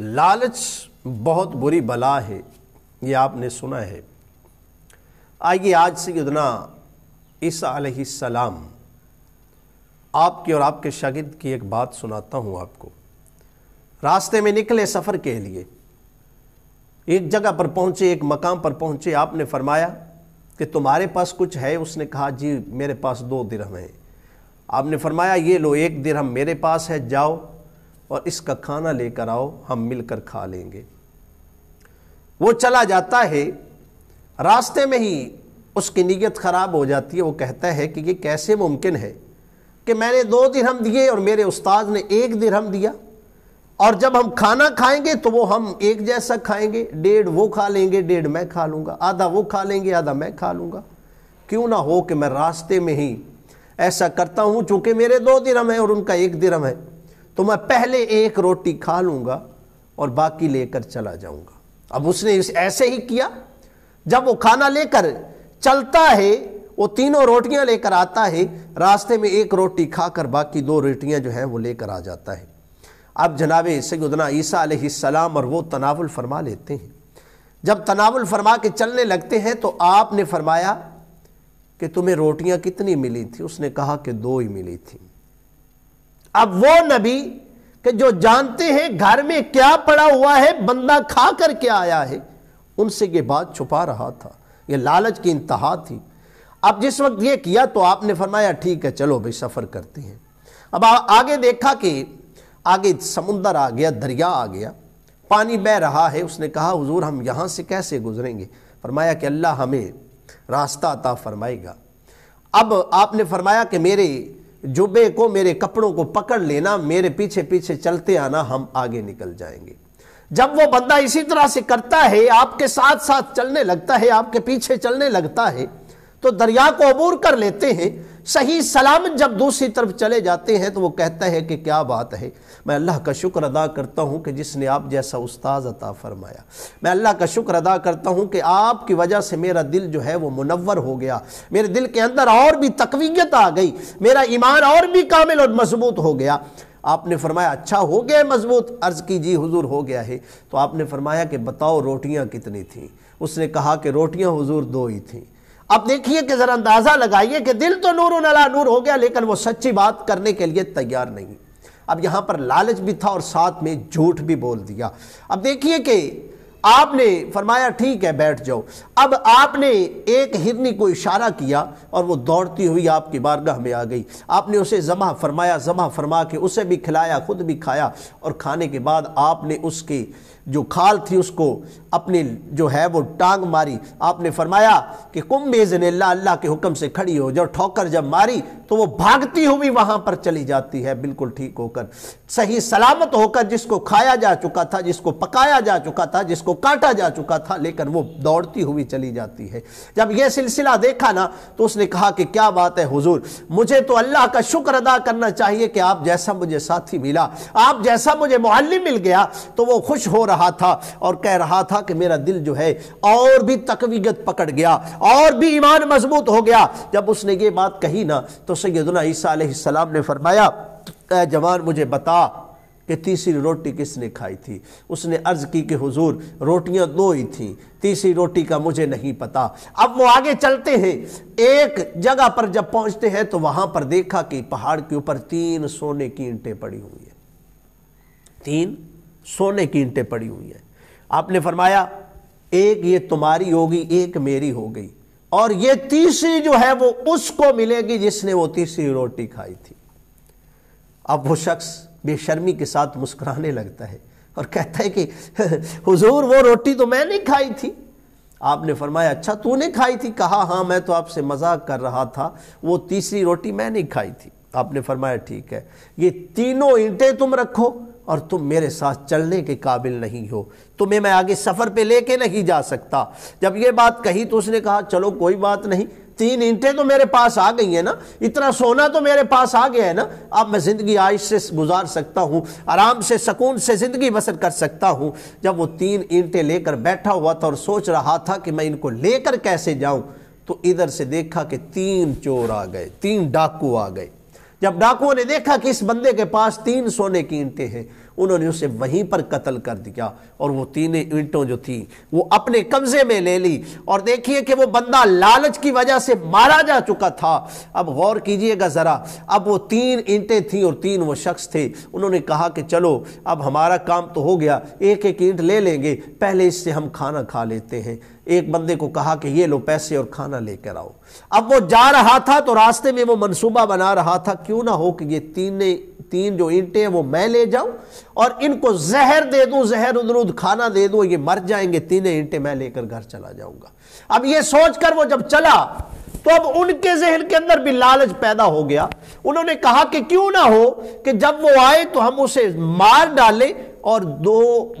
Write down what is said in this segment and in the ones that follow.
लालच बहुत बुरी बला है ये आपने सुना है आइए आज से युदना ईसा सलाम आपके और आपके शागिद की एक बात सुनाता हूँ आपको रास्ते में निकले सफ़र के लिए एक जगह पर पहुँचे एक मकाम पर पहुँचे आपने फरमाया कि तुम्हारे पास कुछ है उसने कहा जी मेरे पास दो दिरहम हैं आपने फरमाया ये लो एक दिरहम मेरे पास है जाओ और इसका खाना लेकर आओ हम मिलकर खा लेंगे वो चला जाता है रास्ते में ही उसकी नीयत ख़राब हो जाती है वो कहता है कि ये कैसे मुमकिन है कि मैंने दो दिरहम दिए और मेरे उस्ताद ने एक दिरहम दिया और जब हम खाना खाएंगे तो वो हम एक जैसा खाएंगे डेढ़ वो खा लेंगे डेढ़ मैं खा लूँगा आधा वो खा लेंगे आधा मैं खा लूँगा क्यों ना हो कि मैं रास्ते में ही ऐसा करता हूँ चूँकि मेरे दो दिरम है और उनका एक दिरम है तो मैं पहले एक रोटी खा लूँगा और बाकी लेकर चला जाऊँगा अब उसने इस ऐसे ही किया जब वो खाना लेकर चलता है वो तीनों रोटियां लेकर आता है रास्ते में एक रोटी खाकर बाकी दो रोटियां जो हैं वो लेकर आ जाता है अब जनाब सैदना ईसा सलाम और वो तनावल फरमा लेते हैं जब तनावल फरमा के चलने लगते हैं तो आपने फरमाया कि तुम्हें रोटियां कितनी मिली थी उसने कहा कि दो ही मिली थी अब वो नबी के जो जानते हैं घर में क्या पड़ा हुआ है बंदा खा कर क्या आया है उनसे ये बात छुपा रहा था ये लालच की इंतहा थी अब जिस वक्त ये किया तो आपने फरमाया ठीक है चलो भाई सफ़र करते हैं अब आगे देखा कि आगे समुंदर आ गया दरिया आ गया पानी बह रहा है उसने कहा हुजूर हम यहाँ से कैसे गुजरेंगे फरमाया कि अल्लाह हमें रास्ता अता फरमाएगा अब आपने फरमाया कि मेरे जुबे को मेरे कपड़ों को पकड़ लेना मेरे पीछे पीछे चलते आना हम आगे निकल जाएंगे जब वो बंदा इसी तरह से करता है आपके साथ साथ चलने लगता है आपके पीछे चलने लगता है तो दरिया को अबूर कर लेते हैं सही सलामत जब दूसरी तरफ चले जाते हैं तो वो कहता है कि क्या बात है मैं अल्लाह का शुक्र अदा करता हूँ कि जिसने आप जैसा उस्ताद अता फरमाया मैं अल्लाह का शुक्र अदा करता हूँ कि आपकी वजह से मेरा दिल जो है वो मुनवर हो गया मेरे दिल के अंदर और भी तकवीत आ गई मेरा ईमान और भी कामिल और मजबूत हो गया आपने फरमाया अच्छा हो गया मजबूत अर्ज़ की जी हुजूर हो गया है तो आपने फरमाया कि बताओ रोटियां कितनी थी उसने कहा कि रोटियां हुजूर दो ही थीं अब देखिए कि ज़रा अंदाज़ा लगाइए कि दिल तो नूर नला नूर हो गया लेकिन वो सच्ची बात करने के लिए तैयार नहीं अब यहाँ पर लालच भी था और साथ में झूठ भी बोल दिया अब देखिए कि आपने फरमाया ठीक है बैठ जाओ अब आपने एक हिरनी को इशारा किया और वो दौड़ती हुई आपकी बारगाह में आ गई आपने उसे जमा फरमाया जमा फरमा के उसे भी खिलाया खुद भी खाया और खाने के बाद आपने उसकी जो खाल थी उसको अपने जो है वो टांग मारी आपने फरमाया कि कुम बेजन अल्लाह के हुक्म से खड़ी हो जब ठोकर जब मारी तो वो भागती हुई वहाँ पर चली जाती है बिल्कुल ठीक होकर सही सलामत होकर जिसको खाया जा चुका था जिसको पकाया जा चुका था जिसको काटा जा चुका था लेकिन वो दौड़ती हुई चली जाती है जब यह सिलसिला देखा ना तो उसने कहा कि क्या बात है हुजूर मुझे तो अल्लाह का शुक्र अदा करना चाहिए कि आप जैसा मुझे साथी मिला आप जैसा मुझे मुआलिम मिल गया तो वो खुश हो रहा रहा था और कह रहा था कि मेरा दिल जो है और भी तकवीगत पकड़ गया और भी ईमान मजबूत हो गया जब उसने ये बात कही ना तो सैदना ने फरमाया जवान मुझे बता कि तीसरी रोटी किसने खाई थी उसने अर्ज़ की कि हुजूर रोटियां दो ही थीं तीसरी रोटी का मुझे नहीं पता अब वो आगे चलते हैं एक जगह पर जब पहुंचते हैं तो वहां पर देखा कि पहाड़ के ऊपर तीन सोने की ईंटें पड़ी हुई है तीन सोने की ईंटें पड़ी हुई हैं आपने फरमाया एक ये तुम्हारी होगी एक मेरी हो गई और ये तीसरी जो है वो उसको मिलेगी जिसने वो तीसरी रोटी खाई थी अब वो शख्स बेशर्मी के साथ मुस्कुराने लगता है और कहता है कि हुजूर वो रोटी तो मैं नहीं खाई थी आपने फरमाया अच्छा तूने खाई थी कहा हाँ मैं तो आपसे मजाक कर रहा था वो तीसरी रोटी मैं नहीं खाई थी आपने फरमाया ठीक है ये तीनों ईंटें तुम रखो और तुम मेरे साथ चलने के काबिल नहीं हो तुम्हें मैं आगे सफ़र पे लेके नहीं जा सकता जब ये बात कही तो उसने कहा चलो कोई बात नहीं तीन ईंटें तो मेरे पास आ गई हैं ना इतना सोना तो मेरे पास आ गया है ना अब मैं ज़िंदगी आयश से गुजार सकता हूँ आराम से सुकून से ज़िंदगी बसर कर सकता हूँ जब वो तीन ईंटें लेकर बैठा हुआ था और सोच रहा था कि मैं इनको लेकर कैसे जाऊँ तो इधर से देखा कि तीन चोर आ गए तीन डाकू आ गए जब डाकुओं ने देखा कि इस बंदे के पास तीन सोने की ईंटें हैं उन्होंने उसे वहीं पर कत्ल कर दिया और वो तीन ईंटों जो थी वो अपने कब्जे में ले ली और देखिए कि वो बंदा लालच की वजह से मारा जा चुका था अब गौर कीजिएगा ज़रा अब वो तीन ईंटें थीं और तीन वो शख्स थे उन्होंने कहा कि चलो अब हमारा काम तो हो गया एक एक ईंट ले लेंगे पहले इससे हम खाना खा लेते हैं एक बंदे को कहा कि ये लो पैसे और खाना लेकर आओ अब वो जा रहा था तो रास्ते में वो मनसूबा बना रहा था क्यों ना हो कि ये तीन तीन जो ईंटे हैं वो मैं ले जाऊं और इनको जहर दे दूं जहर उदरूद खाना दे दूं ये मर जाएंगे तीनों ईंटे मैं लेकर घर चला जाऊंगा अब ये सोचकर वो जब चला तो अब उनके जहन के अंदर भी लालच पैदा हो गया उन्होंने कहा कि क्यों ना हो कि जब वो आए तो हम उसे मार डालें और दो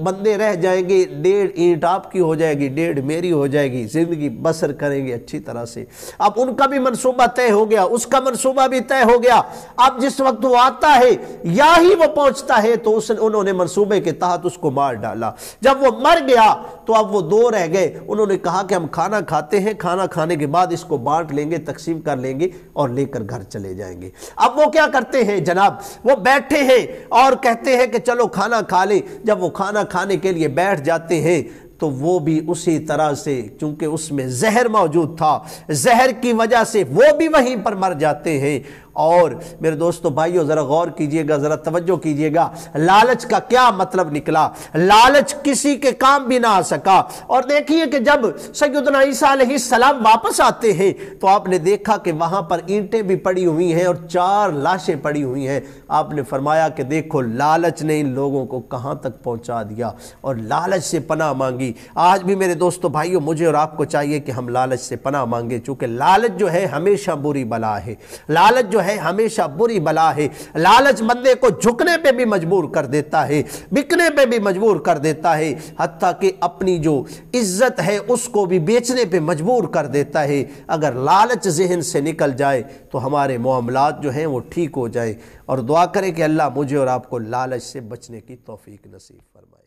बंदे रह जाएंगे डेढ़ ईंट आपकी हो जाएगी डेढ़ मेरी हो जाएगी ज़िंदगी बसर करेंगे अच्छी तरह से अब उनका भी मनसूबा तय हो गया उसका मनसूबा भी तय हो गया अब जिस वक्त वो आता है या ही वो पहुंचता है तो उसने उन्होंने मनसूबे के तहत उसको मार डाला जब वो मर गया तो अब वो दो रह गए उन्होंने कहा कि हम खाना खाते हैं खाना खाने के बाद इसको बांट लेंगे तकसीम कर लेंगे और लेकर घर चले जाएंगे अब वो क्या करते हैं जनाब वो बैठे हैं और कहते हैं कि चलो खाना खा ले में जब वो खाना खाने के लिए बैठ जाते हैं तो वो भी उसी तरह से क्योंकि उसमें जहर मौजूद था जहर की वजह से वो भी वहीं पर मर जाते हैं और मेरे दोस्तों भाइयों ज़रा गौर कीजिएगा ज़रा तवज्जो कीजिएगा लालच का क्या मतलब निकला लालच किसी के काम भी ना आ सका और देखिए कि जब सैदना ईसा सलाम वापस आते हैं तो आपने देखा कि वहां पर ईंटें भी पड़ी हुई हैं और चार लाशें पड़ी हुई हैं आपने फरमाया कि देखो लालच ने इन लोगों को कहाँ तक पहुँचा दिया और लालच से पना मांगी आज भी मेरे दोस्तों भाइयों मुझे और आपको चाहिए कि हम लालच से पना मांगे चूंकि लालच जो है हमेशा बुरी बला है लालच जो है है हमेशा बुरी बला है लालच बंदे को झुकने पे भी मजबूर कर देता है बिकने पे भी मजबूर कर देता है हती कि अपनी जो इज्जत है उसको भी बेचने पे मजबूर कर देता है अगर लालच जहन से निकल जाए तो हमारे मामला जो हैं वो ठीक हो जाए और दुआ करें कि अल्लाह मुझे और आपको लालच से बचने की तोफ़ी नसीब फरमाए